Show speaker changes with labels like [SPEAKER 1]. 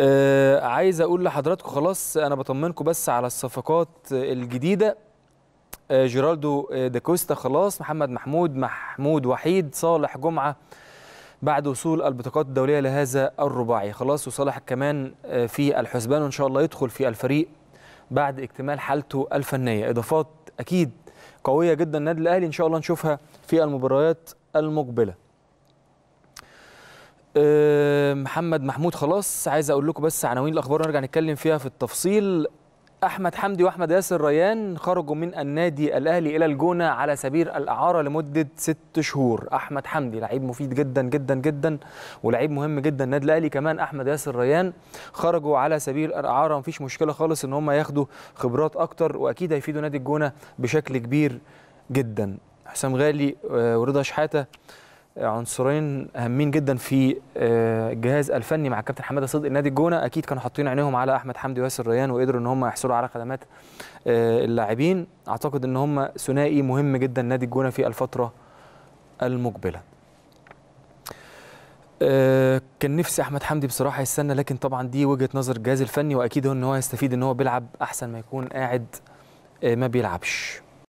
[SPEAKER 1] آه عايز اقول لحضراتكم خلاص انا بطمنكم بس على الصفقات الجديده آه جيرالدو آه، داكوستا خلاص محمد محمود محمود وحيد صالح جمعه بعد وصول البطاقات الدوليه لهذا الرباعي خلاص وصالح كمان آه في الحسبان وان شاء الله يدخل في الفريق بعد اكتمال حالته الفنيه اضافات اكيد قويه جدا النادي الاهلي ان شاء الله نشوفها في المباريات المقبله آه، محمد محمود خلاص عايز اقول لكم بس عناوين الاخبار ونرجع نتكلم فيها في التفصيل احمد حمدي واحمد ياسر ريان خرجوا من النادي الاهلي الى الجونه على سبيل الاعاره لمده ست شهور احمد حمدي لعيب مفيد جدا جدا جدا ولعيب مهم جدا النادي الاهلي كمان احمد ياسر ريان خرجوا على سبيل الاعاره مفيش مشكله خالص ان هم ياخدوا خبرات اكتر واكيد هيفيدوا نادي الجونه بشكل كبير جدا حسام غالي آه، ورضا شحاته عنصرين هامين جدا في آه، الجهاز الفني مع كابتن حماده صدق نادي الجونه اكيد كانوا حاطين عينيهم على احمد حمدي وياسر ريان وقدروا ان هم يحصلوا على خدمات آه، اللاعبين اعتقد ان هم ثنائي مهم جدا نادي الجونه في الفتره المقبله آه، كان نفسي احمد حمدي بصراحه يستنى لكن طبعا دي وجهه نظر الجهاز الفني واكيد ان هو يستفيد ان هو بيلعب احسن ما يكون قاعد ما بيلعبش